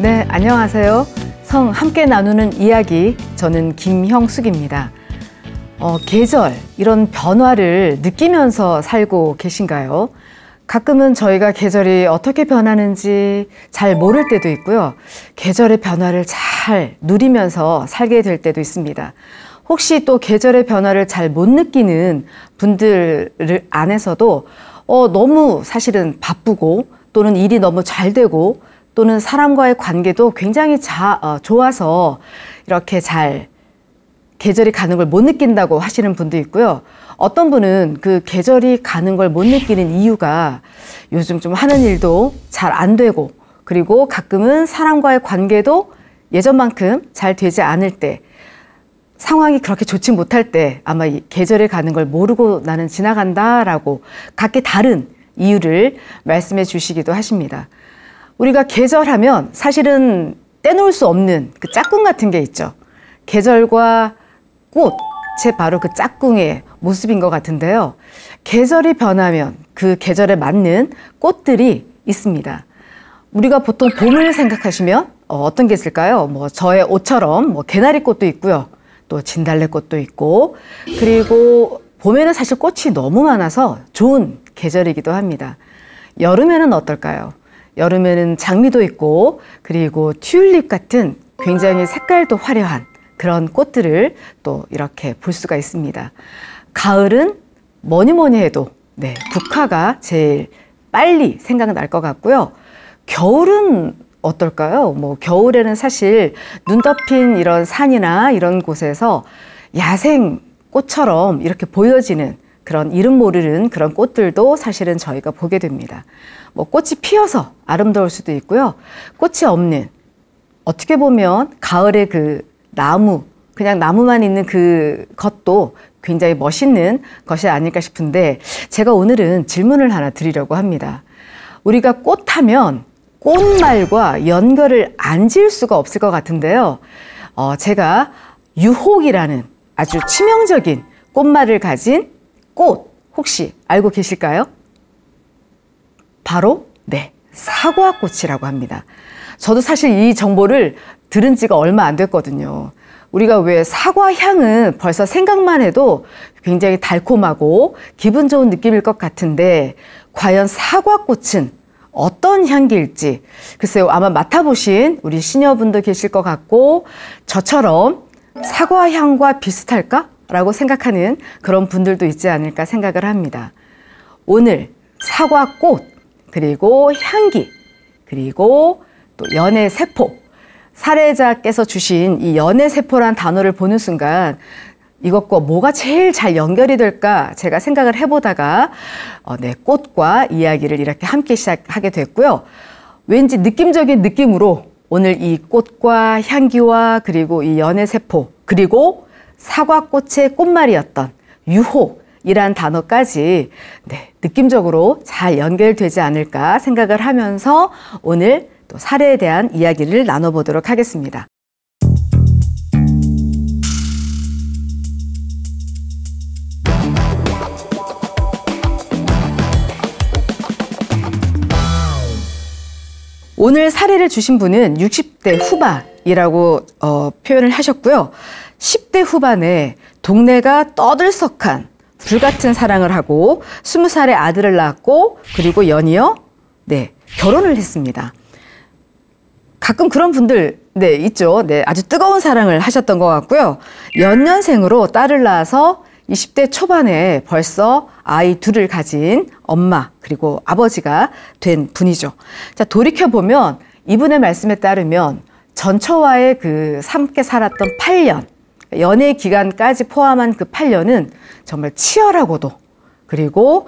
네, 안녕하세요. 성 함께 나누는 이야기, 저는 김형숙입니다. 어, 계절, 이런 변화를 느끼면서 살고 계신가요? 가끔은 저희가 계절이 어떻게 변하는지 잘 모를 때도 있고요. 계절의 변화를 잘 누리면서 살게 될 때도 있습니다. 혹시 또 계절의 변화를 잘 못 느끼는 분들 안에서도 어, 너무 사실은 바쁘고 또는 일이 너무 잘 되고 또는 사람과의 관계도 굉장히 자, 어, 좋아서 이렇게 잘 계절이 가는 걸 못 느낀다고 하시는 분도 있고요. 어떤 분은 그 계절이 가는 걸 못 느끼는 이유가 요즘 좀 하는 일도 잘 안 되고 그리고 가끔은 사람과의 관계도 예전만큼 잘 되지 않을 때 상황이 그렇게 좋지 못할 때 아마 이 계절에 가는 걸 모르고 나는 지나간다라고 각기 다른 이유를 말씀해 주시기도 하십니다. 우리가 계절하면 사실은 떼놓을 수 없는 그 짝꿍 같은 게 있죠. 계절과 꽃, 제 바로 그 짝꿍의 모습인 것 같은데요. 계절이 변하면 그 계절에 맞는 꽃들이 있습니다. 우리가 보통 봄을 생각하시면 어, 떤게 있을까요? 뭐 저의 옷처럼 뭐 개나리 꽃도 있고요. 또 진달래 꽃도 있고 그리고 봄에는 사실 꽃이 너무 많아서 좋은 계절이기도 합니다. 여름에는 어떨까요? 여름에는 장미도 있고 그리고 튤립 같은 굉장히 색깔도 화려한 그런 꽃들을 또 이렇게 볼 수가 있습니다. 가을은 뭐니 뭐니 해도 네, 북화가 제일 빨리 생각날 것 같고요. 겨울은 어떨까요? 뭐 겨울에는 사실 눈 덮인 이런 산이나 이런 곳에서 야생 꽃처럼 이렇게 보여지는 그런 이름 모르는 그런 꽃들도 사실은 저희가 보게 됩니다. 뭐 꽃이 피어서 아름다울 수도 있고요. 꽃이 없는 어떻게 보면 가을의 그 나무 그냥 나무만 있는 그 것도 굉장히 멋있는 것이 아닐까 싶은데 제가 오늘은 질문을 하나 드리려고 합니다. 우리가 꽃하면 꽃말과 연결을 안 지을 수가 없을 것 같은데요. 어, 제가 유혹이라는 아주 치명적인 꽃말을 가진 꽃 혹시 알고 계실까요? 바로 네, 사과꽃이라고 합니다. 저도 사실 이 정보를 들은 지가 얼마 안 됐거든요. 우리가 왜 사과 향은 벌써 생각만 해도 굉장히 달콤하고 기분 좋은 느낌일 것 같은데 과연 사과꽃은 어떤 향기일지 글쎄요 아마 맡아보신 우리 시녀분도 계실 것 같고 저처럼 사과 향과 비슷할까? 라고 생각하는 그런 분들도 있지 않을까 생각을 합니다. 오늘 사과꽃 그리고 향기, 그리고 또 연애 세포. 사례자께서 주신 이 연애 세포란 단어를 보는 순간 이것과 뭐가 제일 잘 연결이 될까 제가 생각을 해보다가 어, 네, 꽃과 이야기를 이렇게 함께 시작하게 됐고요. 왠지 느낌적인 느낌으로 오늘 이 꽃과 향기와 그리고 이 연애 세포 그리고 사과꽃의 꽃말이었던 유호 이란 단어까지 네, 느낌적으로 잘 연결되지 않을까 생각을 하면서 오늘 또 사례에 대한 이야기를 나눠보도록 하겠습니다. 오늘 사례를 주신 분은 60대 후반이라고 어, 표현을 하셨고요. 10대 후반에 동네가 떠들썩한 불같은 사랑을 하고 스무 살에 아들을 낳았고 그리고 연이어 네 결혼을 했습니다. 가끔 그런 분들 네 있죠. 네 아주 뜨거운 사랑을 하셨던 것 같고요. 연년생으로 딸을 낳아서 20대 초반에 벌써 아이 둘을 가진 엄마 그리고 아버지가 된 분이죠. 자 돌이켜 보면 이분의 말씀에 따르면 전처와의 그 함께 살았던 8년 연애 기간까지 포함한 그 8년은 정말 치열하고도 그리고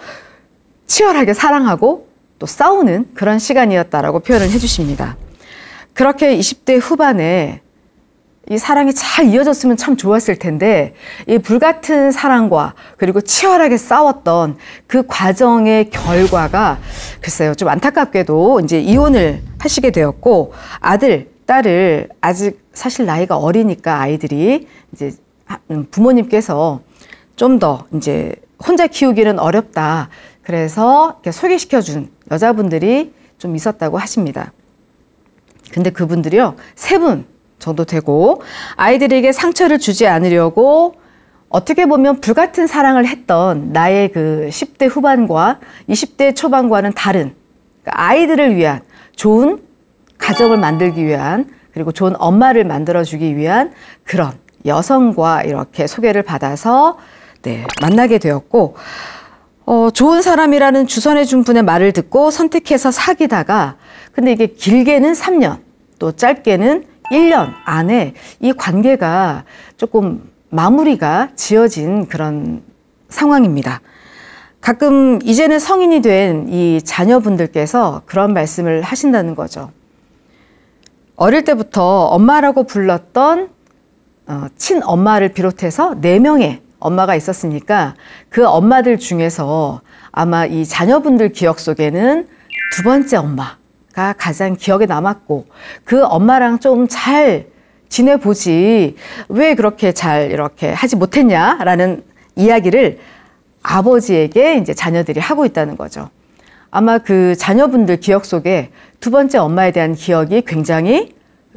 치열하게 사랑하고 또 싸우는 그런 시간이었다라고 표현을 해주십니다. 그렇게 20대 후반에 이 사랑이 잘 이어졌으면 참 좋았을 텐데 이 불같은 사랑과 그리고 치열하게 싸웠던 그 과정의 결과가 글쎄요 좀 안타깝게도 이제 이혼을 하시게 되었고 아들 딸을 아직 사실 나이가 어리니까 아이들이 이제 음, 부모님께서 좀 더 이제 혼자 키우기는 어렵다. 그래서 이렇게 소개시켜 준 여자분들이 좀 있었다고 하십니다. 근데 그분들이요. 세 분 정도 되고 아이들에게 상처를 주지 않으려고 어떻게 보면 불같은 사랑을 했던 나의 그 10대 후반과 20대 초반과는 다른 그러니까 아이들을 위한 좋은 가정을 만들기 위한 그리고 좋은 엄마를 만들어주기 위한 그런 여성과 이렇게 소개를 받아서 네, 만나게 되었고 어, 좋은 사람이라는 주선해준 분의 말을 듣고 선택해서 사귀다가 근데 이게 길게는 3년 또 짧게는 1년 안에 이 관계가 조금 마무리가 지어진 그런 상황입니다. 가끔 이제는 성인이 된 이 자녀분들께서 그런 말씀을 하신다는 거죠. 어릴 때부터 엄마라고 불렀던 어, 친엄마를 비롯해서 네명의 엄마가 있었으니까 그 엄마들 중에서 아마 이 자녀분들 기억 속에는 두 번째 엄마가 가장 기억에 남았고 그 엄마랑 좀 잘 지내보지 왜 그렇게 잘 이렇게 하지 못했냐라는 이야기를 아버지에게 이제 자녀들이 하고 있다는 거죠. 아마 그 자녀분들 기억 속에 두 번째 엄마에 대한 기억이 굉장히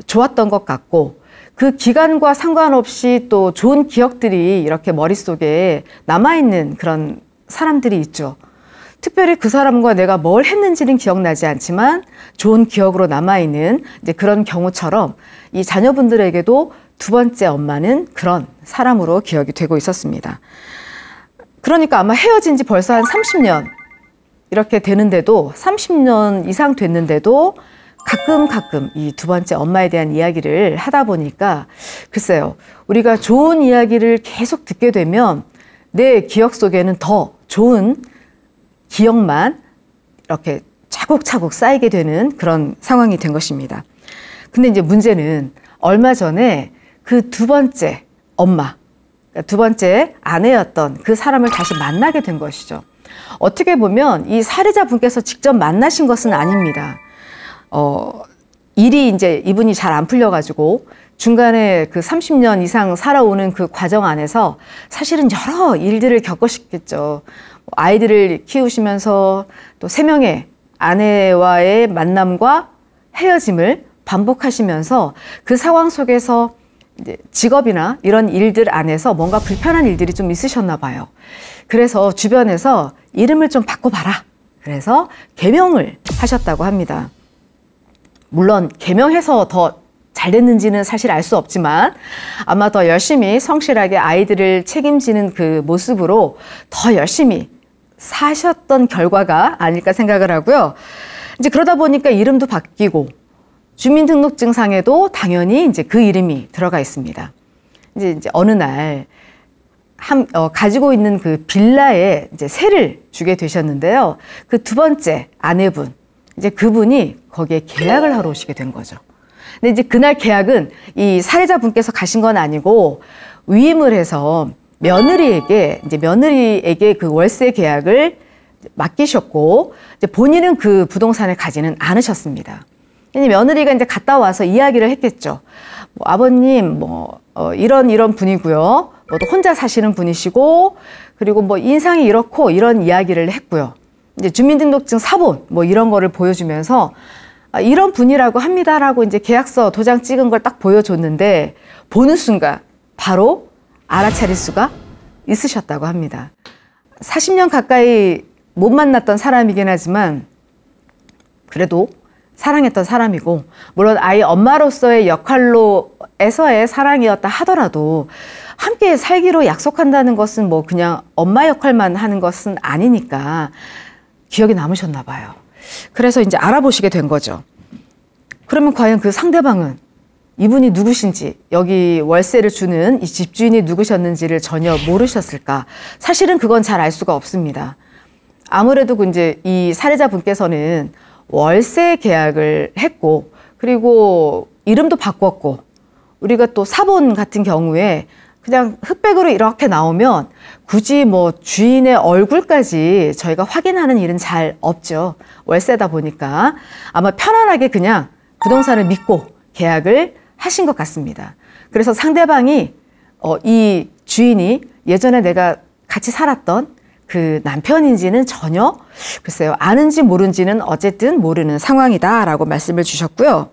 좋았던 것 같고 그 기간과 상관없이 또 좋은 기억들이 이렇게 머릿속에 남아있는 그런 사람들이 있죠. 특별히 그 사람과 내가 뭘 했는지는 기억나지 않지만 좋은 기억으로 남아있는 이제 그런 경우처럼 이 자녀분들에게도 두 번째 엄마는 그런 사람으로 기억이 되고 있었습니다. 그러니까 아마 헤어진 지 벌써 한 30년 이렇게 되는데도 30년 이상 됐는데도 가끔 가끔 이 두 번째 엄마에 대한 이야기를 하다 보니까 글쎄요. 우리가 좋은 이야기를 계속 듣게 되면 내 기억 속에는 더 좋은 기억만 이렇게 차곡차곡 쌓이게 되는 그런 상황이 된 것입니다. 근데 이제 문제는 얼마 전에 그 두 번째 엄마, 그러니까 두 번째 아내였던 그 사람을 다시 만나게 된 것이죠. 어떻게 보면 이 살해자 분께서 직접 만나신 것은 아닙니다. 어, 일이 이제 이분이 잘 안 풀려가지고 중간에 그 30년 이상 살아오는 그 과정 안에서 사실은 여러 일들을 겪으셨겠죠. 아이들을 키우시면서 또 세 명의 아내와의 만남과 헤어짐을 반복하시면서 그 상황 속에서 직업이나 이런 일들 안에서 뭔가 불편한 일들이 좀 있으셨나 봐요. 그래서 주변에서 이름을 좀 바꿔봐라. 그래서 개명을 하셨다고 합니다. 물론 개명해서 더 잘 됐는지는 사실 알 수 없지만 아마 더 열심히 성실하게 아이들을 책임지는 그 모습으로 더 열심히 사셨던 결과가 아닐까 생각을 하고요. 이제 그러다 보니까 이름도 바뀌고 주민등록증상에도 당연히 이제 그 이름이 들어가 있습니다. 이제, 이제 어느 날 함, 어, 가지고 있는 그 빌라에 이제 세를 주게 되셨는데요. 그 두 번째 아내분, 이제 그분이 거기에 계약을 하러 오시게 된 거죠. 근데 이제 그날 계약은 이 사례자분께서 가신 건 아니고 위임을 해서 며느리에게 이제 며느리에게 그 월세 계약을 맡기셨고 이제 본인은 그 부동산을 가지는 않으셨습니다. 이제 며느리가 이제 갔다 와서 이야기를 했겠죠. 뭐, 아버님 뭐 어, 이런 이런 분이고요. 뭐또 혼자 사시는 분이시고 그리고 뭐 인상이 이렇고 이런 이야기를 했고요. 이제 주민등록증 사본 뭐 이런 거를 보여주면서 아, 이런 분이라고 합니다라고 이제 계약서 도장 찍은 걸 딱 보여줬는데 보는 순간 바로 알아차릴 수가 있으셨다고 합니다. 40년 가까이 못 만났던 사람이긴 하지만 그래도 사랑했던 사람이고 물론 아이 엄마로서의 역할로 에서의 사랑이었다 하더라도 함께 살기로 약속한다는 것은 뭐 그냥 엄마 역할만 하는 것은 아니니까 기억에 남으셨나 봐요. 그래서 이제 알아보시게 된 거죠. 그러면 과연 그 상대방은 이분이 누구신지 여기 월세를 주는 이 집주인이 누구셨는지를 전혀 모르셨을까? 사실은 그건 잘 알 수가 없습니다. 아무래도 그 이제 이사례자 분께서는 월세 계약을 했고 그리고 이름도 바꿨고 우리가 또 사본 같은 경우에 그냥 흑백으로 이렇게 나오면 굳이 뭐 주인의 얼굴까지 저희가 확인하는 일은 잘 없죠. 월세다 보니까 아마 편안하게 그냥 부동산을 믿고 계약을 하신 것 같습니다. 그래서 상대방이 어, 이 주인이 예전에 내가 같이 살았던 그 남편인지는 전혀 글쎄요 아는지 모른지는 어쨌든 모르는 상황이다라고 말씀을 주셨고요.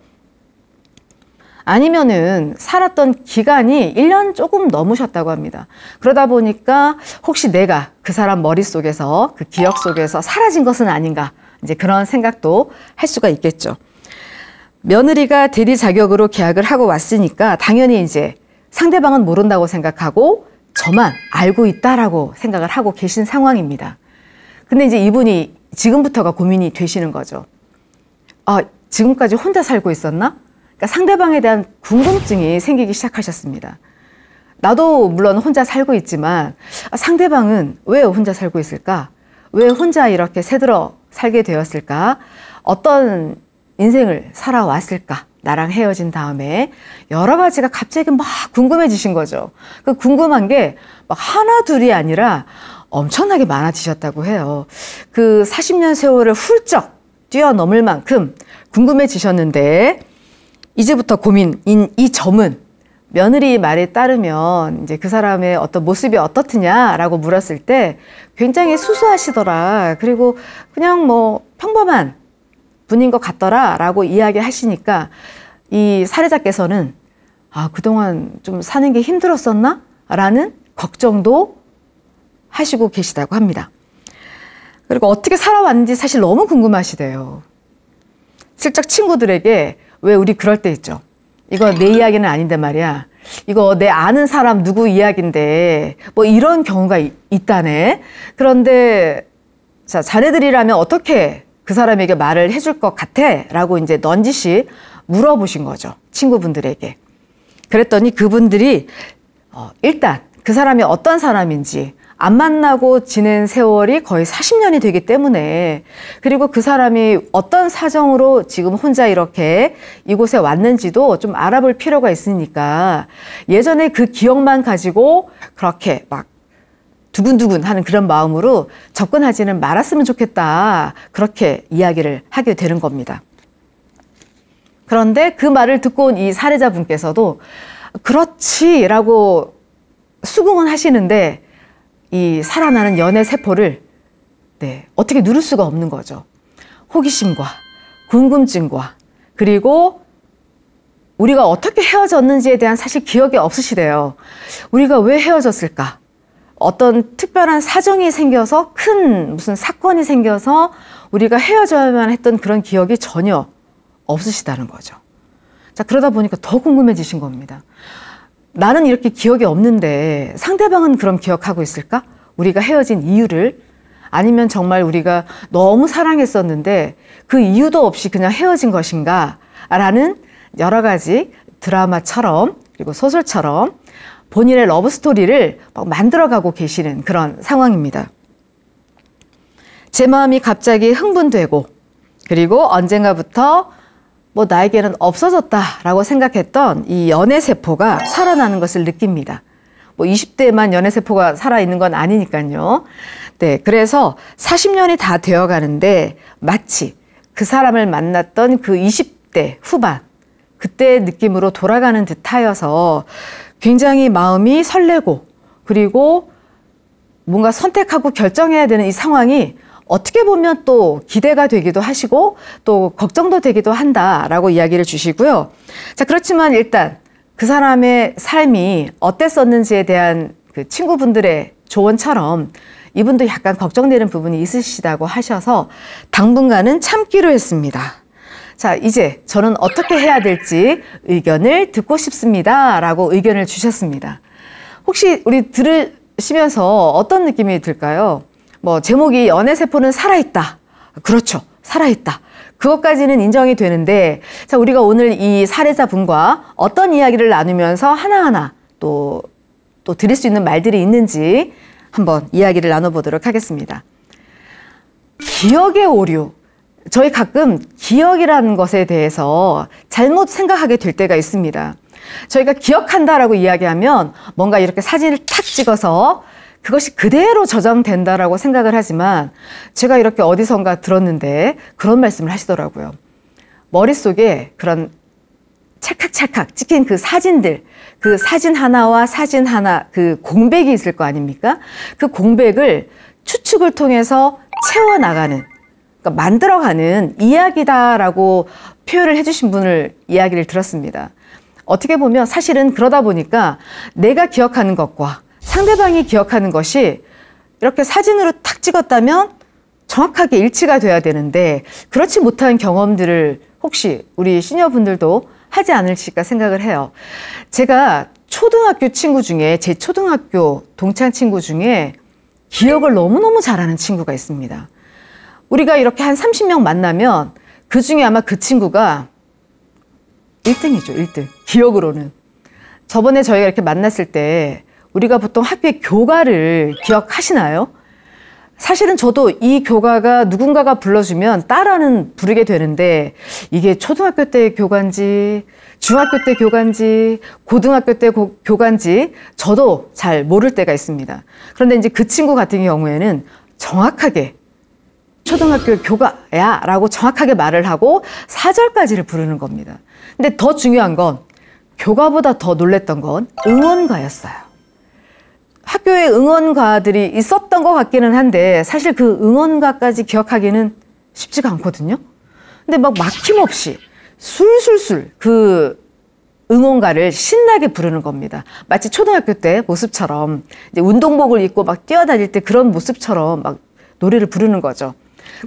아니면은 살았던 기간이 1년 조금 넘으셨다고 합니다. 그러다 보니까 혹시 내가 그 사람 머릿속에서 그 기억 속에서 사라진 것은 아닌가 이제 그런 생각도 할 수가 있겠죠. 며느리가 대리 자격으로 계약을 하고 왔으니까 당연히 이제 상대방은 모른다고 생각하고 저만 알고 있다라고 생각을 하고 계신 상황입니다. 근데 이제 이분이 지금부터가 고민이 되시는 거죠. 아, 지금까지 혼자 살고 있었나? 그러니까 상대방에 대한 궁금증이 생기기 시작하셨습니다. 나도 물론 혼자 살고 있지만 아, 상대방은 왜 혼자 살고 있을까? 왜 혼자 이렇게 새들어 살게 되었을까? 어떤 인생을 살아왔을까? 나랑 헤어진 다음에 여러 가지가 갑자기 막 궁금해지신 거죠. 그 궁금한 게 막 하나 둘이 아니라 엄청나게 많아지셨다고 해요. 그 40년 세월을 훌쩍 뛰어넘을 만큼 궁금해지셨는데 이제부터 고민인 이 점은 며느리 말에 따르면 이제 그 사람의 어떤 모습이 어떻느냐라고 물었을 때 굉장히 수수하시더라. 그리고 그냥 뭐 평범한 분인 것 같더라라고 이야기하시니까 이 사례자께서는 아, 그동안 좀 사는 게 힘들었었나? 라는 걱정도 하시고 계시다고 합니다. 그리고 어떻게 살아왔는지 사실 너무 궁금하시대요. 슬쩍 친구들에게 왜 우리 그럴 때 있죠. 이거 내 이야기는 아닌데 말이야. 이거 내 아는 사람 누구 이야기인데 뭐 이런 경우가 이, 있다네. 그런데 자 자네들이라면 어떻게 그 사람에게 말을 해줄 것 같아?라고 이제 넌지시 물어보신 거죠 친구분들에게. 그랬더니 그분들이 어, 일단 그 사람이 어떤 사람인지 안 만나고 지낸 세월이 거의 40년이 되기 때문에 그리고 그 사람이 어떤 사정으로 지금 혼자 이렇게 이곳에 왔는지도 좀 알아볼 필요가 있으니까 예전에 그 기억만 가지고 그렇게 막 두근두근 하는 그런 마음으로 접근하지는 말았으면 좋겠다. 그렇게 이야기를 하게 되는 겁니다. 그런데 그 말을 듣고 온 이 사례자분께서도 그렇지라고 수긍은 하시는데 이 살아나는 연애 세포를 네, 어떻게 누를 수가 없는 거죠. 호기심과 궁금증과 그리고 우리가 어떻게 헤어졌는지에 대한 사실 기억이 없으시대요. 우리가 왜 헤어졌을까? 어떤 특별한 사정이 생겨서 큰 무슨 사건이 생겨서 우리가 헤어져야만 했던 그런 기억이 전혀 없으시다는 거죠. 자, 그러다 보니까 더 궁금해지신 겁니다. 나는 이렇게 기억이 없는데 상대방은 그럼 기억하고 있을까? 우리가 헤어진 이유를 아니면 정말 우리가 너무 사랑했었는데 그 이유도 없이 그냥 헤어진 것인가? 라는 여러 가지 드라마처럼 그리고 소설처럼 본인의 러브스토리를 만들어가고 계시는 그런 상황입니다. 제 마음이 갑자기 흥분되고 그리고 언젠가부터 뭐 나에게는 없어졌다라고 생각했던 이 연애세포가 살아나는 것을 느낍니다. 뭐 20대만 연애세포가 살아있는 건 아니니까요. 네, 그래서 40년이 다 되어 가는데 마치 그 사람을 만났던 그 20대 후반, 그때의 느낌으로 돌아가는 듯 하여서 굉장히 마음이 설레고 그리고 뭔가 선택하고 결정해야 되는 이 상황이 어떻게 보면 또 기대가 되기도 하시고 또 걱정도 되기도 한다라고 이야기를 주시고요. 자, 그렇지만 일단 그 사람의 삶이 어땠었는지에 대한 그 친구분들의 조언처럼 이분도 약간 걱정되는 부분이 있으시다고 하셔서 당분간은 참기로 했습니다. 자, 이제 저는 어떻게 해야 될지 의견을 듣고 싶습니다. 라고 의견을 주셨습니다. 혹시 우리 들으시면서 어떤 느낌이 들까요? 뭐 제목이 연애 세포는 살아있다. 그렇죠. 살아있다. 그것까지는 인정이 되는데 자 우리가 오늘 이 사례자 분과 어떤 이야기를 나누면서 하나하나 또 또 드릴 수 있는 말들이 있는지 한번 이야기를 나눠보도록 하겠습니다. 기억의 오류. 저희 가끔 기억이라는 것에 대해서 잘못 생각하게 될 때가 있습니다. 저희가 기억한다라고 이야기하면 뭔가 이렇게 사진을 탁 찍어서 그것이 그대로 저장된다라고 생각을 하지만 제가 이렇게 어디선가 들었는데 그런 말씀을 하시더라고요. 머릿속에 그런 찰칵찰칵 찍힌 그 사진들, 그 사진 하나와 사진 하나, 그 공백이 있을 거 아닙니까? 그 공백을 추측을 통해서 채워나가는, 그러니까 만들어가는 이야기다라고 표현을 해주신 분을 이야기를 들었습니다. 어떻게 보면 사실은 그러다 보니까 내가 기억하는 것과 상대방이 기억하는 것이 이렇게 사진으로 탁 찍었다면 정확하게 일치가 돼야 되는데 그렇지 못한 경험들을 혹시 우리 시녀분들도 하지 않을까 생각을 해요. 제가 초등학교 친구 중에 제 초등학교 동창 친구 중에 기억을 너무너무 잘하는 친구가 있습니다. 우리가 이렇게 한 30명 만나면 그 중에 아마 그 친구가 1등이죠, 1등. 기억으로는. 저번에 저희가 이렇게 만났을 때 우리가 보통 학교의 교가를 기억하시나요? 사실은 저도 이 교가가 누군가가 불러주면 따라는 부르게 되는데 이게 초등학교 때교가지 중학교 때교가지 고등학교 때 고, 교가지 저도 잘 모를 때가 있습니다. 그런데 이제 그 친구 같은 경우에는 정확하게 초등학교 교가야 라고 정확하게 말을 하고 사절까지를 부르는 겁니다. 근데 더 중요한 건 교가보다 더 놀랬던 건 응원가였어요. 학교에 응원가들이 있었던 것 같기는 한데 사실 그 응원가까지 기억하기는 쉽지가 않거든요. 근데 막 막힘없이 술술술 그 응원가를 신나게 부르는 겁니다. 마치 초등학교 때 모습처럼 이제 운동복을 입고 막 뛰어다닐 때 그런 모습처럼 막 노래를 부르는 거죠.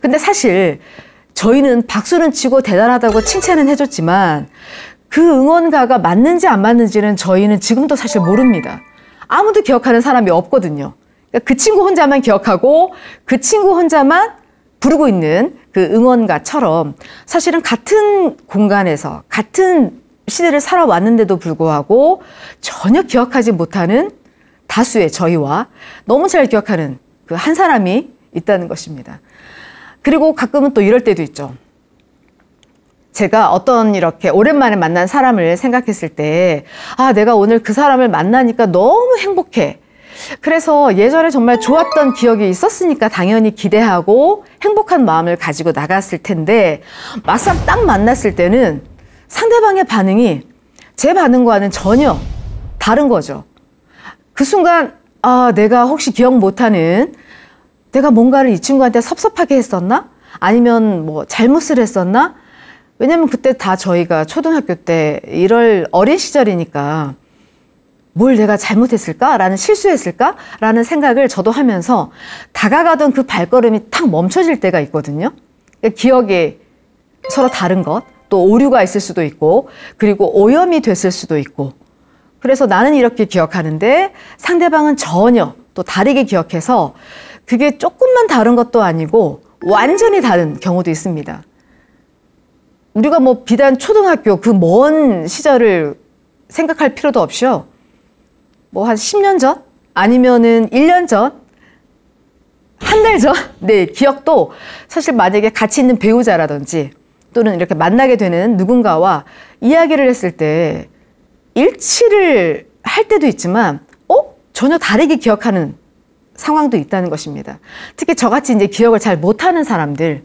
근데 사실 저희는 박수는 치고 대단하다고 칭찬은 해줬지만 그 응원가가 맞는지 안 맞는지는 저희는 지금도 사실 모릅니다. 아무도 기억하는 사람이 없거든요. 그러니까 그 친구 혼자만 기억하고 그 친구 혼자만 부르고 있는 그 응원가처럼 사실은 같은 공간에서 같은 시대를 살아왔는데도 불구하고 전혀 기억하지 못하는 다수의 저희와 너무 잘 기억하는 그 한 사람이 있다는 것입니다. 그리고 가끔은 또 이럴 때도 있죠. 제가 어떤 이렇게 오랜만에 만난 사람을 생각했을 때, 아, 내가 오늘 그 사람을 만나니까 너무 행복해. 그래서 예전에 정말 좋았던 기억이 있었으니까 당연히 기대하고 행복한 마음을 가지고 나갔을 텐데, 막상 딱 만났을 때는 상대방의 반응이 제 반응과는 전혀 다른 거죠. 그 순간, 아, 내가 혹시 기억 못하는 내가 뭔가를 이 친구한테 섭섭하게 했었나? 아니면 뭐 잘못을 했었나? 왜냐면 그때 다 저희가 초등학교 때 이럴 어린 시절이니까 뭘 내가 잘못했을까라는 실수했을까라는 생각을 저도 하면서 다가가던 그 발걸음이 탁 멈춰질 때가 있거든요. 그러니까 기억이 서로 다른 것, 또 오류가 있을 수도 있고, 그리고 오염이 됐을 수도 있고. 그래서 나는 이렇게 기억하는데 상대방은 전혀 또 다르게 기억해서 그게 조금만 다른 것도 아니고 완전히 다른 경우도 있습니다. 우리가 뭐 비단 초등학교 그 먼 시절을 생각할 필요도 없이요. 뭐한 10년 전? 아니면은 1년 전? 한 달 전? 네, 기억도 사실 만약에 같이 있는 배우자라든지 또는 이렇게 만나게 되는 누군가와 이야기를 했을 때 일치를 할 때도 있지만, 어? 전혀 다르게 기억하는 상황도 있다는 것입니다. 특히 저같이 이제 기억을 잘 못하는 사람들,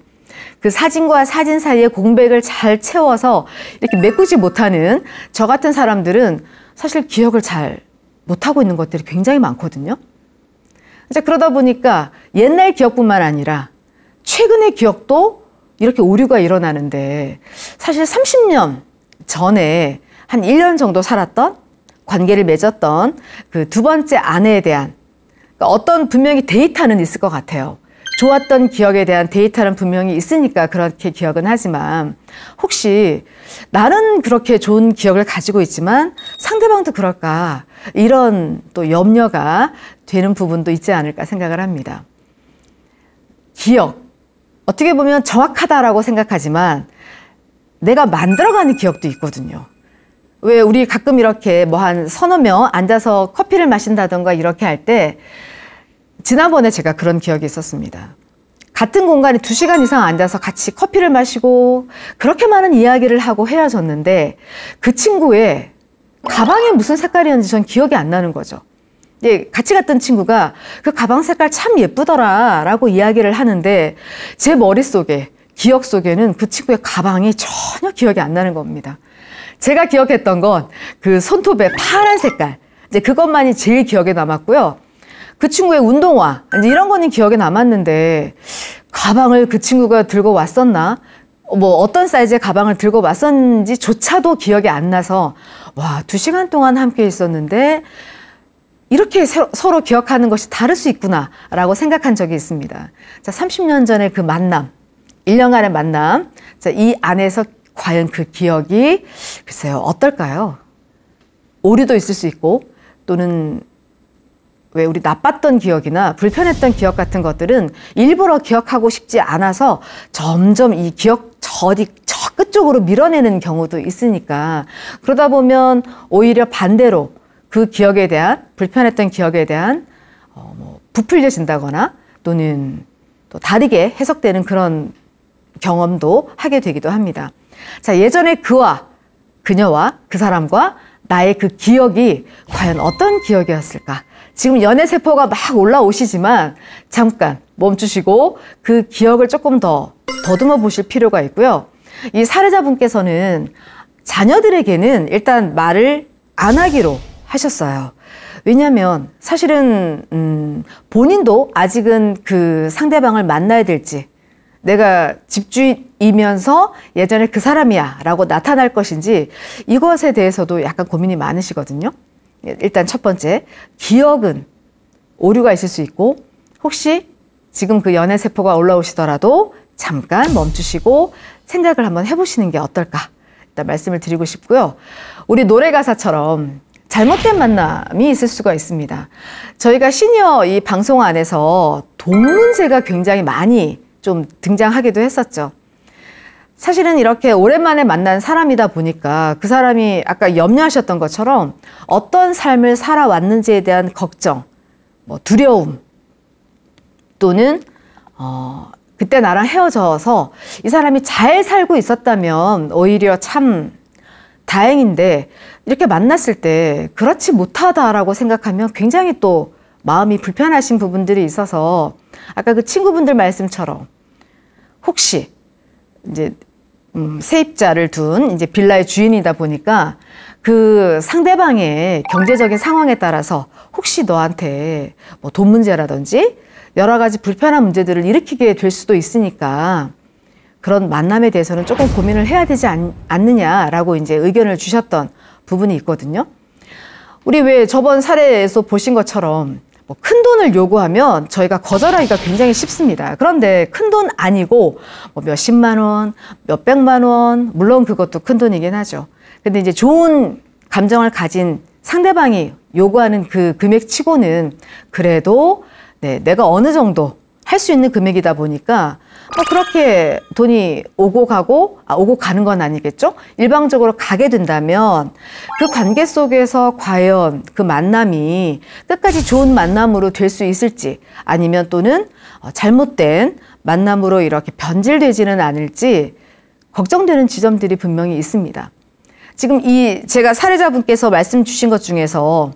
그 사진과 사진 사이의 공백을 잘 채워서 이렇게 메꾸지 못하는 저 같은 사람들은 사실 기억을 잘 못하고 있는 것들이 굉장히 많거든요. 이제 그러다 보니까 옛날 기억뿐만 아니라 최근의 기억도 이렇게 오류가 일어나는데 사실 30년 전에 한 1년 정도 살았던 관계를 맺었던 그 두 번째 아내에 대한 그러니까 어떤 분명히 데이터는 있을 것 같아요. 좋았던 기억에 대한 데이터는 분명히 있으니까 그렇게 기억은 하지만 혹시 나는 그렇게 좋은 기억을 가지고 있지만 상대방도 그럴까 이런 또 염려가 되는 부분도 있지 않을까 생각을 합니다. 기억 어떻게 보면 정확하다라고 생각하지만 내가 만들어가는 기억도 있거든요. 왜 우리 가끔 이렇게 뭐 한 서너 명 앉아서 커피를 마신다던가 이렇게 할때 지난번에 제가 그런 기억이 있었습니다. 같은 공간에 두시간 이상 앉아서 같이 커피를 마시고 그렇게 많은 이야기를 하고 헤어졌는데 그 친구의 가방이 무슨 색깔이었는지 전 기억이 안 나는 거죠. 예, 같이 갔던 친구가 그 가방 색깔 참 예쁘더라 라고 이야기를 하는데 제 머릿속에 기억 속에는 그 친구의 가방이 전혀 기억이 안 나는 겁니다. 제가 기억했던 건 그 손톱의 파란 색깔 이제 그것만이 제일 기억에 남았고요. 그 친구의 운동화 이런 거는 기억에 남았는데 가방을 그 친구가 들고 왔었나 뭐 어떤 사이즈의 가방을 들고 왔었는지 조차도 기억이 안 나서 와두 시간 동안 함께 있었는데 이렇게 서로 기억하는 것이 다를 수 있구나라고 생각한 적이 있습니다. 자, 30년 전의 그 만남, 1년간의 만남, 자, 이 안에서 과연 그 기억이 글쎄요 어떨까요? 오류도 있을 수 있고 또는 왜 우리 나빴던 기억이나 불편했던 기억 같은 것들은 일부러 기억하고 싶지 않아서 점점 이 기억 저디 저 끝쪽으로 밀어내는 경우도 있으니까 그러다 보면 오히려 반대로 그 기억에 대한 불편했던 기억에 대한 어, 뭐 부풀려진다거나 또는 또 다르게 해석되는 그런 경험도 하게 되기도 합니다. 자, 예전에 그와 그녀와 그 사람과 나의 그 기억이 과연 어떤 기억이었을까? 지금 연애 세포가 막 올라오시지만 잠깐 멈추시고 그 기억을 조금 더 더듬어 보실 필요가 있고요. 이 사례자분께서는 자녀들에게는 일단 말을 안 하기로 하셨어요. 왜냐면 사실은 음, 본인도 아직은 그 상대방을 만나야 될지 내가 집주인이면서 예전에 그 사람이야 라고 나타날 것인지 이것에 대해서도 약간 고민이 많으시거든요. 일단 첫 번째, 기억은 오류가 있을 수 있고 혹시 지금 그 연애 세포가 올라오시더라도 잠깐 멈추시고 생각을 한번 해보시는 게 어떨까 일단 말씀을 드리고 싶고요. 우리 노래 가사처럼 잘못된 만남이 있을 수가 있습니다. 저희가 시니어 이 방송 안에서 돈 문제가 굉장히 많이 좀 등장하기도 했었죠. 사실은 이렇게 오랜만에 만난 사람이다 보니까 그 사람이 아까 염려하셨던 것처럼 어떤 삶을 살아왔는지에 대한 걱정, 뭐 두려움 또는 어, 그때 나랑 헤어져서 이 사람이 잘 살고 있었다면 오히려 참 다행인데 이렇게 만났을 때 그렇지 못하다라고 생각하면 굉장히 또 마음이 불편하신 부분들이 있어서 아까 그 친구분들 말씀처럼 혹시 이제 음, 세입자를 둔 이제 빌라의 주인이다 보니까 그 상대방의 경제적인 상황에 따라서 혹시 너한테 뭐 돈 문제라든지 여러 가지 불편한 문제들을 일으키게 될 수도 있으니까 그런 만남에 대해서는 조금 고민을 해야 되지 않, 느냐라고 이제 의견을 주셨던 부분이 있거든요. 우리 왜 저번 사례에서 보신 것처럼 뭐큰 돈을 요구하면 저희가 거절하기가 굉장히 쉽습니다. 그런데 큰 돈 아니고 뭐 몇십만 원, 몇백만 원, 물론 그것도 큰 돈이긴 하죠. 근데 이제 좋은 감정을 가진 상대방이 요구하는 그 금액 치고는 그래도 네, 내가 어느 정도 할 수 있는 금액이다 보니까 뭐 그렇게 돈이 오고 가고 아, 오고 가는 건 아니겠죠? 일방적으로 가게 된다면 그 관계 속에서 과연 그 만남이 끝까지 좋은 만남으로 될 수 있을지 아니면 또는 어, 잘못된 만남으로 이렇게 변질되지는 않을지 걱정되는 지점들이 분명히 있습니다. 지금 이 제가 사례자분께서 말씀 주신 것 중에서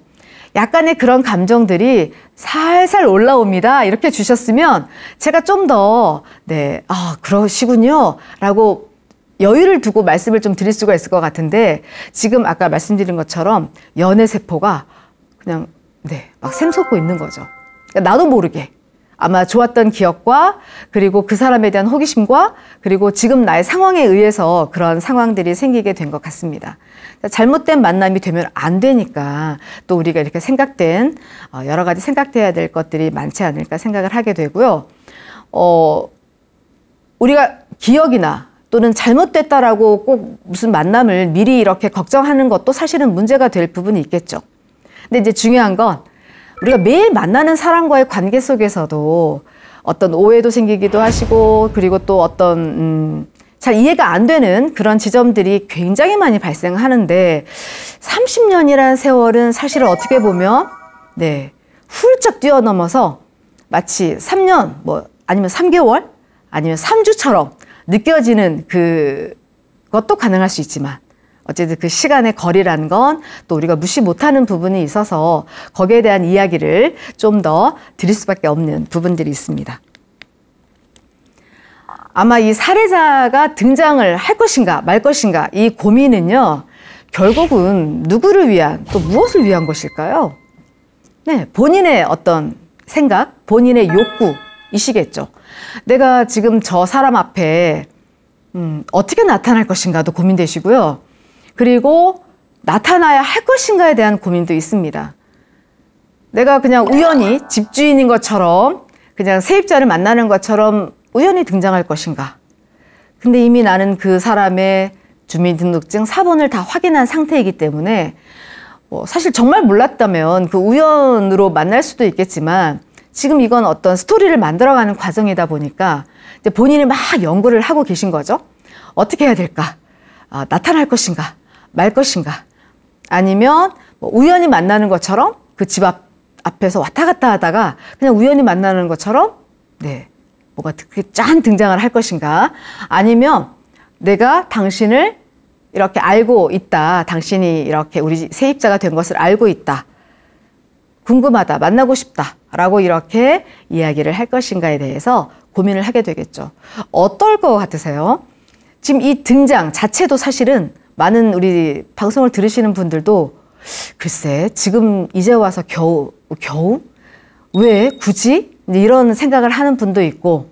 약간의 그런 감정들이 살살 올라옵니다. 이렇게 주셨으면 제가 좀 더, 네, 아, 그러시군요. 라고 여유를 두고 말씀을 좀 드릴 수가 있을 것 같은데 지금 아까 말씀드린 것처럼 연애 세포가 그냥, 네, 막 샘솟고 있는 거죠. 그러니까 나도 모르게. 아마 좋았던 기억과 그리고 그 사람에 대한 호기심과 그리고 지금 나의 상황에 의해서 그런 상황들이 생기게 된 것 같습니다. 잘못된 만남이 되면 안 되니까 또 우리가 이렇게 생각된 어, 여러 가지 생각돼야 될 것들이 많지 않을까 생각을 하게 되고요. 어, 우리가 기억이나 또는 잘못됐다라고 꼭 무슨 만남을 미리 이렇게 걱정하는 것도 사실은 문제가 될 부분이 있겠죠. 근데 이제 중요한 건 우리가 매일 만나는 사람과의 관계 속에서도 어떤 오해도 생기기도 하시고 그리고 또 어떤 음, 잘 이해가 안 되는 그런 지점들이 굉장히 많이 발생하는데 30년이라는 세월은 사실 어떻게 보면 네 훌쩍 뛰어넘어서 마치 3년 뭐 아니면 3개월 아니면 3주처럼 느껴지는 그것도 가능할 수 있지만 어쨌든 그 시간의 거리라는 건 또 우리가 무시 못하는 부분이 있어서 거기에 대한 이야기를 좀 더 드릴 수밖에 없는 부분들이 있습니다. 아마 이 살해자가 등장을 할 것인가 말 것인가 이 고민은요 결국은 누구를 위한 또 무엇을 위한 것일까요? 네, 본인의 어떤 생각, 본인의 욕구이시겠죠. 내가 지금 저 사람 앞에 음, 어떻게 나타날 것인가도 고민되시고요. 그리고 나타나야 할 것인가에 대한 고민도 있습니다. 내가 그냥 우연히 집주인인 것처럼 그냥 세입자를 만나는 것처럼 우연히 등장할 것인가? 근데 이미 나는 그 사람의 주민등록증 사본을다 확인한 상태이기 때문에 뭐 사실 정말 몰랐다면 그 우연으로 만날 수도 있겠지만 지금 이건 어떤 스토리를 만들어가는 과정이다 보니까 이제 본인이 막 연구를 하고 계신 거죠. 어떻게 해야 될까? 아, 나타날 것인가? 말 것인가? 아니면 뭐 우연히 만나는 것처럼 그 집 앞 앞에서 왔다 갔다 하다가 그냥 우연히 만나는 것처럼 네 뭐가 그 짠 등장을 할 것인가? 아니면 내가 당신을 이렇게 알고 있다. 당신이 이렇게 우리 세입자가 된 것을 알고 있다. 궁금하다. 만나고 싶다. 라고 이렇게 이야기를 할 것인가에 대해서 고민을 하게 되겠죠. 어떨 것 같으세요? 지금 이 등장 자체도 사실은 많은 우리 방송을 들으시는 분들도 글쎄, 지금 이제 와서 겨우, 겨우? 왜 굳이 이런 생각을 하는 분도 있고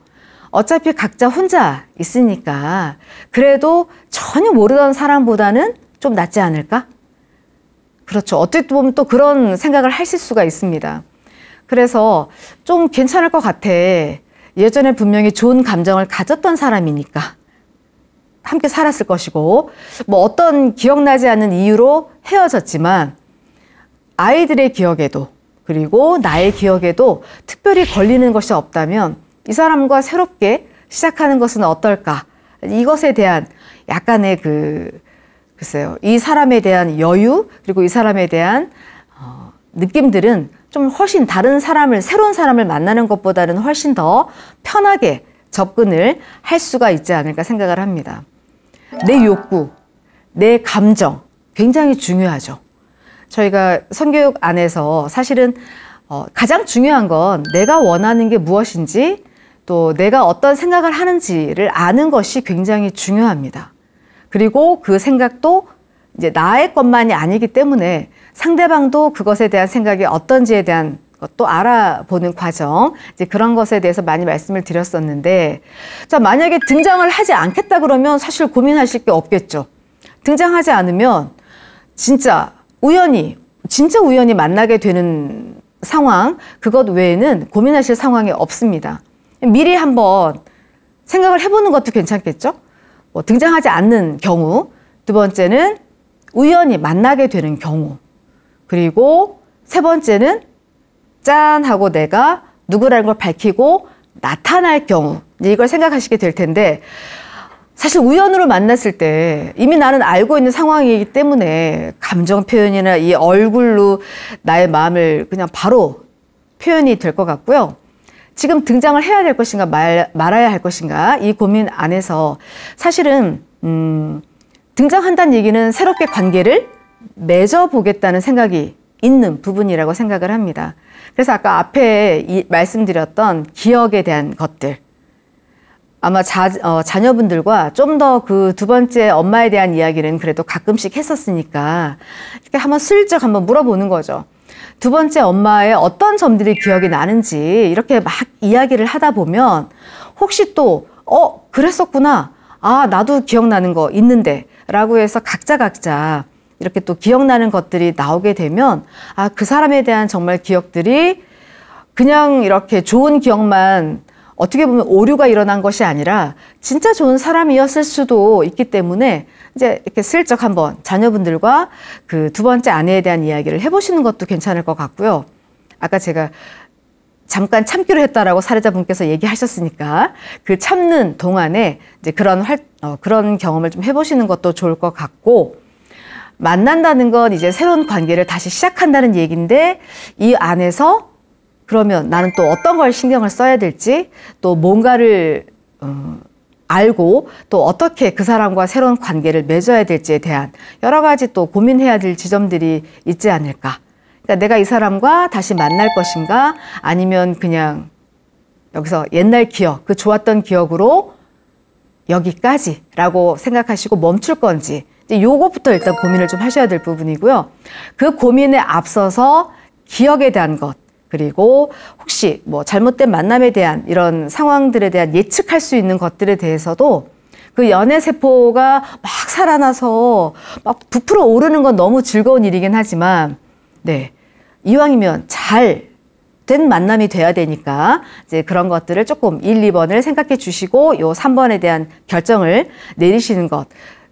어차피 각자 혼자 있으니까 그래도 전혀 모르던 사람보다는 좀 낫지 않을까? 그렇죠. 어떻게 보면 또 그런 생각을 하실 수가 있습니다. 그래서 좀 괜찮을 것 같아. 예전에 분명히 좋은 감정을 가졌던 사람이니까 함께 살았을 것이고 뭐 어떤 기억나지 않는 이유로 헤어졌지만 아이들의 기억에도 그리고 나의 기억에도 특별히 걸리는 것이 없다면 이 사람과 새롭게 시작하는 것은 어떨까? 이것에 대한 약간의 그 글쎄요. 이 사람에 대한 여유 그리고 이 사람에 대한 어, 느낌들은 좀 훨씬 다른 사람을 새로운 사람을 만나는 것보다는 훨씬 더 편하게 접근을 할 수가 있지 않을까 생각을 합니다. 내 욕구, 내 감정 굉장히 중요하죠. 저희가 성교육 안에서 사실은 어, 가장 중요한 건 내가 원하는 게 무엇인지 또 내가 어떤 생각을 하는지를 아는 것이 굉장히 중요합니다. 그리고 그 생각도 이제 나의 것만이 아니기 때문에 상대방도 그것에 대한 생각이 어떤지에 대한 것도 알아보는 과정 이제 그런 것에 대해서 많이 말씀을 드렸었는데 자 만약에 등장을 하지 않겠다 그러면 사실 고민하실 게 없겠죠 등장하지 않으면 진짜 우연히 진짜 우연히 만나게 되는 상황 그것 외에는 고민하실 상황이 없습니다. 미리 한번 생각을 해보는 것도 괜찮겠죠? 뭐 등장하지 않는 경우 두 번째는 우연히 만나게 되는 경우 그리고 세 번째는 짠 하고 내가 누구라는 걸 밝히고 나타날 경우 이걸 생각하시게 될 텐데 사실 우연으로 만났을 때 이미 나는 알고 있는 상황이기 때문에 감정 표현이나 이 얼굴로 나의 마음을 그냥 바로 표현이 될 것 같고요. 지금 등장을 해야 될 것인가 말, 말아야 할 것인가 이 고민 안에서 사실은 음, 등장한다는 얘기는 새롭게 관계를 맺어보겠다는 생각이 있는 부분이라고 생각을 합니다. 그래서 아까 앞에 이, 말씀드렸던 기억에 대한 것들 아마 자, 어, 자녀분들과 좀 더 그 두 번째 엄마에 대한 이야기는 그래도 가끔씩 했었으니까 이렇게 한번 슬쩍 한번 물어보는 거죠. 두 번째 엄마의 어떤 점들이 기억이 나는지 이렇게 막 이야기를 하다 보면 혹시 또, 어, 그랬었구나. 아, 나도 기억나는 거 있는데. 라고 해서 각자 각자 이렇게 또 기억나는 것들이 나오게 되면 아, 그 사람에 대한 정말 기억들이 그냥 이렇게 좋은 기억만 어떻게 보면 오류가 일어난 것이 아니라 진짜 좋은 사람이었을 수도 있기 때문에 이제 이렇게 슬쩍 한번 자녀분들과 그 두 번째 아내에 대한 이야기를 해보시는 것도 괜찮을 것 같고요. 아까 제가 잠깐 참기로 했다라고 사례자분께서 얘기하셨으니까 그 참는 동안에 이제 그런 활, 어, 그런 경험을 좀 해보시는 것도 좋을 것 같고 만난다는 건 이제 새로운 관계를 다시 시작한다는 얘기인데 이 안에서 그러면 나는 또 어떤 걸 신경을 써야 될지 또 뭔가를 어, 알고 또 어떻게 그 사람과 새로운 관계를 맺어야 될지에 대한 여러 가지 또 고민해야 될 지점들이 있지 않을까. 그러니까 내가 이 사람과 다시 만날 것인가 아니면 그냥 여기서 옛날 기억, 그 좋았던 기억으로 여기까지라고 생각하시고 멈출 건지 이제 요거부터 일단 고민을 좀 하셔야 될 부분이고요. 그 고민에 앞서서 기억에 대한 것, 그리고 혹시 뭐 잘못된 만남에 대한 이런 상황들에 대한 예측할 수 있는 것들에 대해서도 그 연애 세포가 막 살아나서 막 부풀어 오르는 건 너무 즐거운 일이긴 하지만 네. 이왕이면 잘 된 만남이 돼야 되니까 이제 그런 것들을 조금 1, 2번을 생각해 주시고 요 3번에 대한 결정을 내리시는 것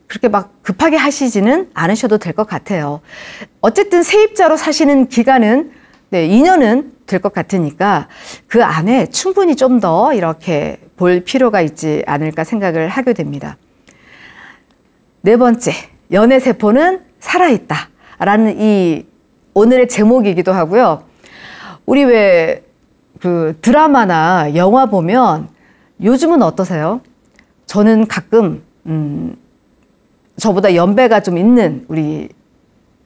그렇게 막 급하게 하시지는 않으셔도 될 것 같아요. 어쨌든 세입자로 사시는 기간은 네, 2년은 될 것 같으니까 그 안에 충분히 좀 더 이렇게 볼 필요가 있지 않을까 생각을 하게 됩니다. 네 번째, 연애 세포는 살아있다. 라는 이 오늘의 제목이기도 하고요. 우리 왜 그 드라마나 영화 보면 요즘은 어떠세요? 저는 가끔, 음, 저보다 연배가 좀 있는 우리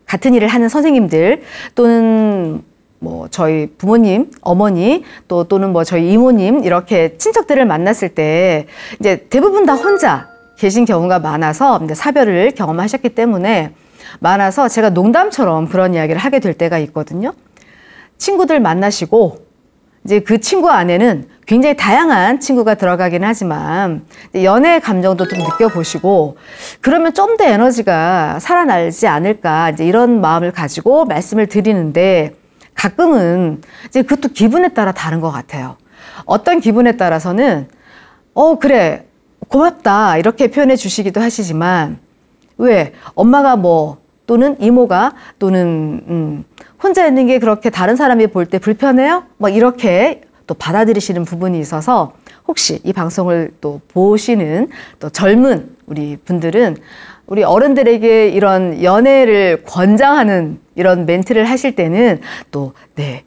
같은 일을 하는 선생님들 또는 뭐 저희 부모님, 어머니 또 또는 뭐 저희 이모님 이렇게 친척들을 만났을 때 이제 대부분 다 혼자 계신 경우가 많아서 이제 사별을 경험하셨기 때문에 많아서 제가 농담처럼 그런 이야기를 하게 될 때가 있거든요. 친구들 만나시고 이제 그 친구 안에는 굉장히 다양한 친구가 들어가긴 하지만 연애 감정도 좀 느껴보시고 그러면 좀 더 에너지가 살아나지 않을까 이제 이런 마음을 가지고 말씀을 드리는데 가끔은 이제 그것도 기분에 따라 다른 것 같아요. 어떤 기분에 따라서는 어 그래 고맙다 이렇게 표현해 주시기도 하시지만 왜 엄마가 뭐 또는 이모가 또는 음, 혼자 있는 게 그렇게 다른 사람이 볼 때 불편해요? 뭐 이렇게 또 받아들이시는 부분이 있어서 혹시 이 방송을 또 보시는 또 젊은 우리 분들은 우리 어른들에게 이런 연애를 권장하는 이런 멘트를 하실 때는 또, 네,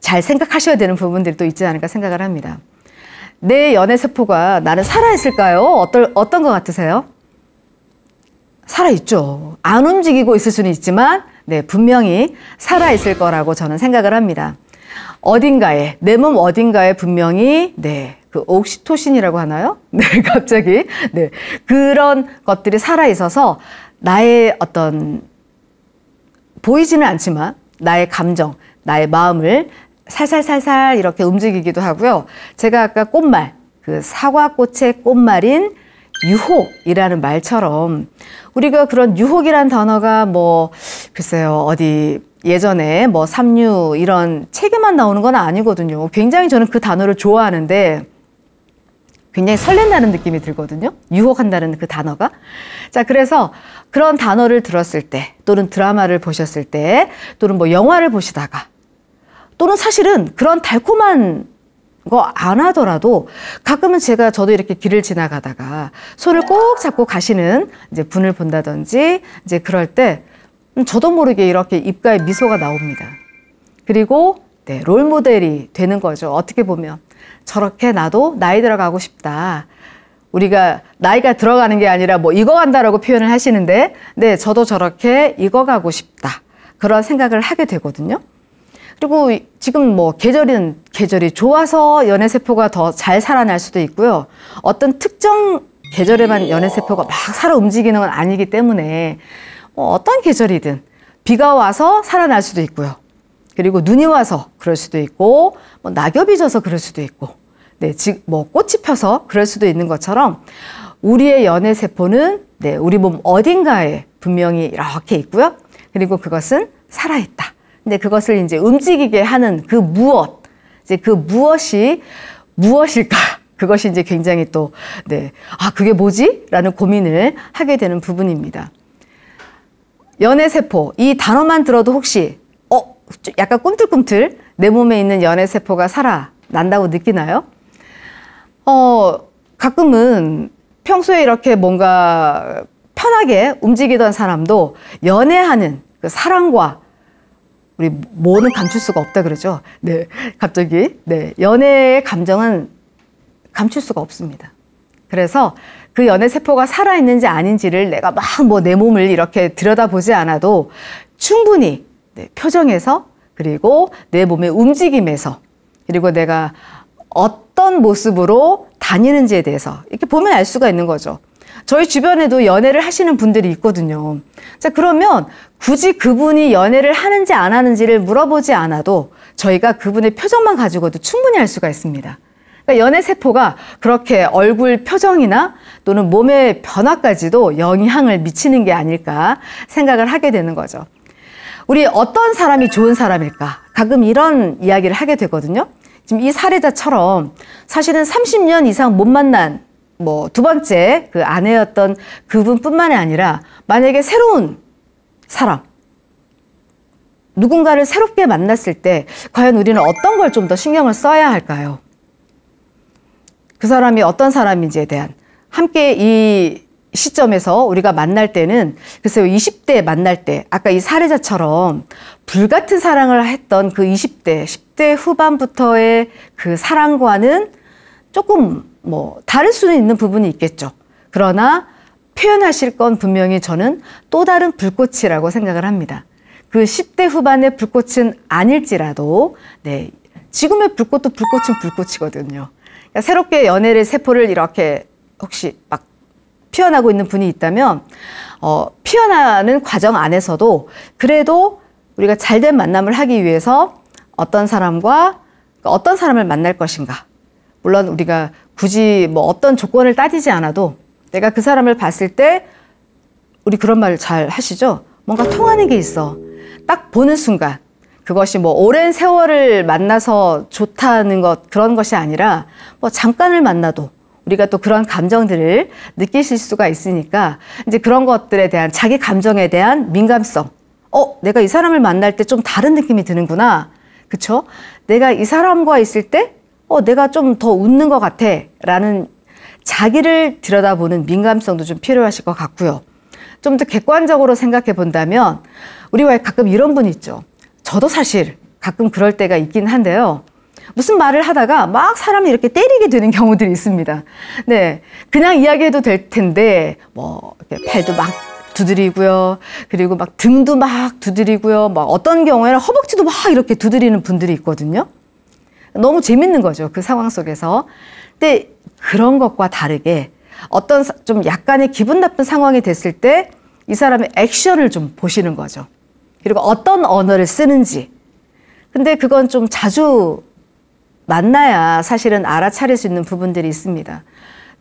잘 생각하셔야 되는 부분들이 또 있지 않을까 생각을 합니다. 내 연애 세포가 나는 살아있을까요? 어떨, 어떤 것 같으세요? 살아있죠. 안 움직이고 있을 수는 있지만, 네, 분명히 살아있을 거라고 저는 생각을 합니다. 어딘가에, 내 몸 어딘가에 분명히, 네, 그 옥시토신이라고 하나요? 네, 갑자기. 네. 그런 것들이 살아있어서 나의 어떤 보이지는 않지만 나의 감정, 나의 마음을 살살살살 이렇게 움직이기도 하고요. 제가 아까 꽃말, 그 사과꽃의 꽃말인 유혹이라는 말처럼 우리가 그런 유혹이란 단어가 뭐 글쎄요 어디 예전에 뭐 삼류 이런 책에만 나오는 건 아니거든요. 굉장히 저는 그 단어를 좋아하는데 굉장히 설렌다는 느낌이 들거든요. 유혹한다는 그 단어가. 자, 그래서 그런 단어를 들었을 때, 또는 드라마를 보셨을 때, 또는 뭐 영화를 보시다가, 또는 사실은 그런 달콤한 거 안 하더라도 가끔은 제가 저도 이렇게 길을 지나가다가 손을 꼭 잡고 가시는 이제 분을 본다든지 이제 그럴 때 음, 저도 모르게 이렇게 입가에 미소가 나옵니다. 그리고 네, 롤 모델이 되는 거죠. 어떻게 보면. 저렇게 나도 나이 들어가고 싶다. 우리가 나이가 들어가는 게 아니라 뭐 익어간다라고 표현을 하시는데, 네, 저도 저렇게 익어가고 싶다. 그런 생각을 하게 되거든요. 그리고 지금 뭐 계절은 계절이 좋아서 연애세포가 더 잘 살아날 수도 있고요. 어떤 특정 계절에만 연애세포가 막 살아 움직이는 건 아니기 때문에 뭐 어떤 계절이든 비가 와서 살아날 수도 있고요. 그리고 눈이 와서 그럴 수도 있고 뭐 낙엽이 져서 그럴 수도 있고 네, 즉뭐 꽃이 펴서 그럴 수도 있는 것처럼 우리의 연애 세포는 네, 우리 몸 어딘가에 분명히 이렇게 있고요. 그리고 그것은 살아있다. 근데 그것을 이제 움직이게 하는 그 무엇, 이제 그 무엇이 무엇일까? 그것이 이제 굉장히 또, 네, 아, 그게 뭐지? 라는 고민을 하게 되는 부분입니다. 연애세포, 이 단어만 들어도 혹시 어, 약간 꿈틀꿈틀 내 몸에 있는 연애 세포가 살아난다고 느끼나요? 어, 가끔은 평소에 이렇게 뭔가 편하게 움직이던 사람도 연애하는 그 사랑과 우리 뭐는 감출 수가 없다 그러죠. 네, 갑자기 네 연애의 감정은 감출 수가 없습니다. 그래서 그 연애 세포가 살아 있는지 아닌지를 내가 막 뭐 내 몸을 이렇게 들여다보지 않아도 충분히 네, 표정에서 그리고 내 몸의 움직임에서 그리고 내가 어떤 모습으로 다니는지에 대해서 이렇게 보면 알 수가 있는 거죠. 저희 주변에도 연애를 하시는 분들이 있거든요. 자, 그러면 굳이 그분이 연애를 하는지 안 하는지를 물어보지 않아도 저희가 그분의 표정만 가지고도 충분히 알 수가 있습니다. 그러니까 연애 세포가 그렇게 얼굴 표정이나 또는 몸의 변화까지도 영향을 미치는 게 아닐까 생각을 하게 되는 거죠. 우리 어떤 사람이 좋은 사람일까? 가끔 이런 이야기를 하게 되거든요. 지금 이 사례자처럼 사실은 30년 이상 못 만난 뭐 두 번째 그 아내였던 그분뿐만이 아니라 만약에 새로운 사람 누군가를 새롭게 만났을 때 과연 우리는 어떤 걸 좀 더 신경을 써야 할까요? 그 사람이 어떤 사람인지에 대한 함께 이 시점에서 우리가 만날 때는 글쎄요 20대 만날 때 아까 이 사례자처럼 불같은 사랑을 했던 그 20대 10대 후반부터의 그 사랑과는 조금 뭐 다를 수는 있는 부분이 있겠죠. 그러나 표현하실 건 분명히 저는 또 다른 불꽃이라고 생각을 합니다. 그 10대 후반의 불꽃은 아닐지라도 네 지금의 불꽃도 불꽃은 불꽃이거든요. 그러니까 새롭게 연애를 세포를 이렇게 혹시 막 피어나고 있는 분이 있다면 어, 피어나는 과정 안에서도 그래도 우리가 잘된 만남을 하기 위해서 어떤 사람과 어떤 사람을 만날 것인가. 물론 우리가 굳이 뭐 어떤 조건을 따지지 않아도 내가 그 사람을 봤을 때 우리 그런 말 잘 하시죠? 뭔가 통하는 게 있어. 딱 보는 순간 그것이 뭐 오랜 세월을 만나서 좋다는 것 그런 것이 아니라 뭐 잠깐을 만나도 우리가 또 그런 감정들을 느끼실 수가 있으니까 이제 그런 것들에 대한 자기 감정에 대한 민감성. 어, 내가 이 사람을 만날 때 좀 다른 느낌이 드는구나. 그쵸? 내가 이 사람과 있을 때, 어, 내가 좀 더 웃는 것 같아. 라는 자기를 들여다보는 민감성도 좀 필요하실 것 같고요. 좀 더 객관적으로 생각해 본다면, 우리 가 가끔 이런 분이 있죠. 저도 사실 가끔 그럴 때가 있긴 한데요. 무슨 말을 하다가 막 사람을 이렇게 때리게 되는 경우들이 있습니다. 네. 그냥 이야기해도 될 텐데, 뭐, 팔도 막 두드리고요. 그리고 막 등도 막 두드리고요. 막 어떤 경우에는 허벅지도 막 이렇게 두드리는 분들이 있거든요. 너무 재밌는 거죠. 그 상황 속에서. 근데 그런 것과 다르게 어떤 좀 약간의 기분 나쁜 상황이 됐을 때 이 사람의 액션을 좀 보시는 거죠. 그리고 어떤 언어를 쓰는지. 근데 그건 좀 자주 만나야 사실은 알아차릴 수 있는 부분들이 있습니다.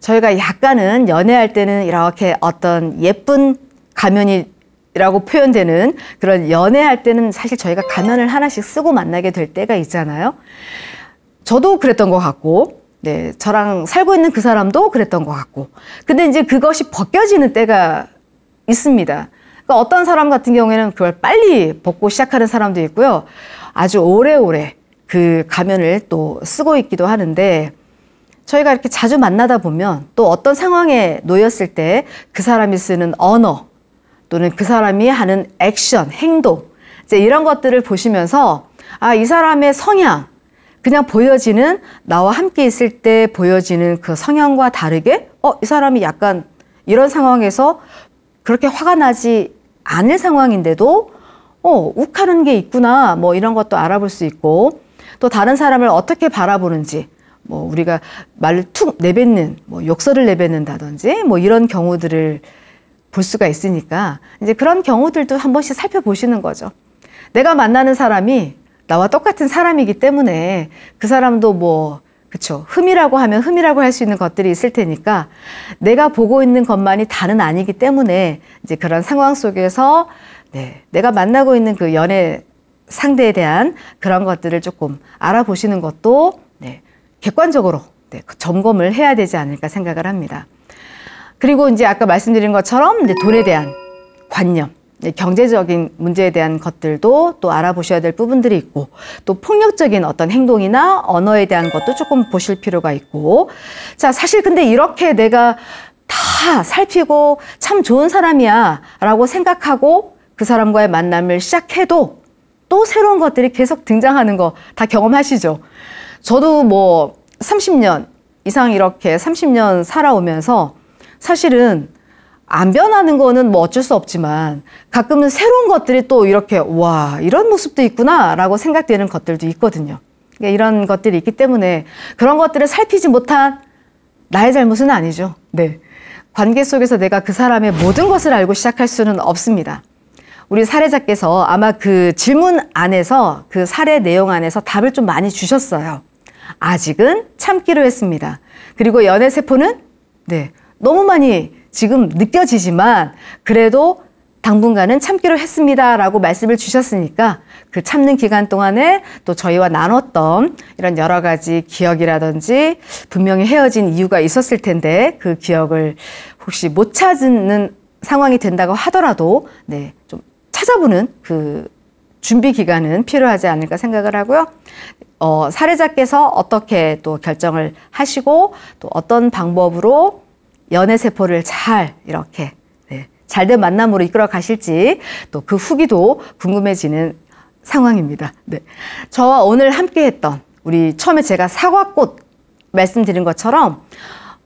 저희가 약간은 연애할 때는 이렇게 어떤 예쁜 가면이 라고 표현되는 그런 연애할 때는 사실 저희가 가면을 하나씩 쓰고 만나게 될 때가 있잖아요. 저도 그랬던 것 같고, 네, 저랑 살고 있는 그 사람도 그랬던 것 같고. 근데 이제 그것이 벗겨지는 때가 있습니다. 그러니까 어떤 사람 같은 경우에는 그걸 빨리 벗고 시작하는 사람도 있고요. 아주 오래오래 그 가면을 또 쓰고 있기도 하는데 저희가 이렇게 자주 만나다 보면 또 어떤 상황에 놓였을 때 그 사람이 쓰는 언어 또는 그 사람이 하는 액션, 행동 이제 이런 것들을 보시면서 아, 이 사람의 성향 그냥 보여지는 나와 함께 있을 때 보여지는 그 성향과 다르게 어, 이 사람이 약간 이런 상황에서 그렇게 화가 나지 않을 상황인데도 어, 욱하는 게 있구나 뭐 이런 것도 알아볼 수 있고 또 다른 사람을 어떻게 바라보는지 뭐 우리가 말을 툭 내뱉는 뭐 욕설을 내뱉는다든지 뭐 이런 경우들을 볼 수가 있으니까 이제 그런 경우들도 한 번씩 살펴보시는 거죠. 내가 만나는 사람이 나와 똑같은 사람이기 때문에 그 사람도 뭐 그렇죠. 흠이라고 하면 흠이라고 할 수 있는 것들이 있을 테니까 내가 보고 있는 것만이 다는 아니기 때문에 이제 그런 상황 속에서 네, 내가 만나고 있는 그 연애 상대에 대한 그런 것들을 조금 알아보시는 것도 네, 객관적으로 네, 그 점검을 해야 되지 않을까 생각을 합니다. 그리고 이제 아까 말씀드린 것처럼 이제 돈에 대한 관념, 네, 경제적인 문제에 대한 것들도 또 알아보셔야 될 부분들이 있고 또 폭력적인 어떤 행동이나 언어에 대한 것도 조금 보실 필요가 있고 자 사실 근데 이렇게 내가 다 살피고 참 좋은 사람이야 라고 생각하고 그 사람과의 만남을 시작해도 또 새로운 것들이 계속 등장하는 거 다 경험하시죠. 저도 뭐 30년 이상 이렇게 30년 살아오면서 사실은 안 변하는 거는 뭐 어쩔 수 없지만 가끔은 새로운 것들이 또 이렇게 와 이런 모습도 있구나라고 생각되는 것들도 있거든요. 그러니까 이런 것들이 있기 때문에 그런 것들을 살피지 못한 나의 잘못은 아니죠. 네. 관계 속에서 내가 그 사람의 모든 것을 알고 시작할 수는 없습니다. 우리 사례자께서 아마 그 질문 안에서 그 사례 내용 안에서 답을 좀 많이 주셨어요. 아직은 참기로 했습니다. 그리고 연애 세포는 네 너무 많이 지금 느껴지지만 그래도 당분간은 참기로 했습니다라고 말씀을 주셨으니까 그 참는 기간 동안에 또 저희와 나눴던 이런 여러 가지 기억이라든지 분명히 헤어진 이유가 있었을 텐데 그 기억을 혹시 못 찾는 상황이 된다고 하더라도 네, 좀 찾아보는 그 준비 기간은 필요하지 않을까 생각을 하고요. 어, 사례자께서 어떻게 또 결정을 하시고 또 어떤 방법으로 연애 세포를 잘 이렇게 네, 잘된 만남으로 이끌어 가실지 또 그 후기도 궁금해지는 상황입니다. 네. 저와 오늘 함께 했던 우리 처음에 제가 사과꽃 말씀드린 것처럼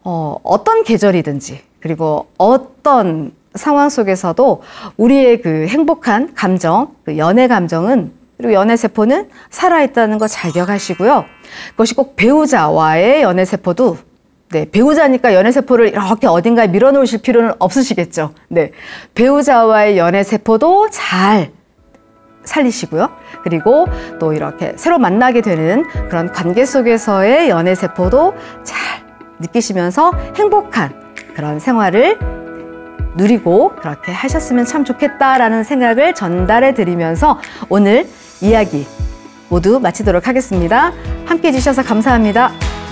어, 어떤 계절이든지 그리고 어떤 상황 속에서도 우리의 그 행복한 감정, 그 연애 감정은 그리고 연애 세포는 살아있다는 거 잘 기억하시고요. 그것이 꼭 배우자와의 연애 세포도 네, 배우자니까 연애 세포를 이렇게 어딘가에 밀어놓으실 필요는 없으시겠죠. 네. 배우자와의 연애 세포도 잘 살리시고요. 그리고 또 이렇게 새로 만나게 되는 그런 관계 속에서의 연애 세포도 잘 느끼시면서 행복한 그런 생활을 누리고 그렇게 하셨으면 참 좋겠다라는 생각을 전달해 드리면서 오늘 이야기 모두 마치도록 하겠습니다. 함께 해주셔서 감사합니다.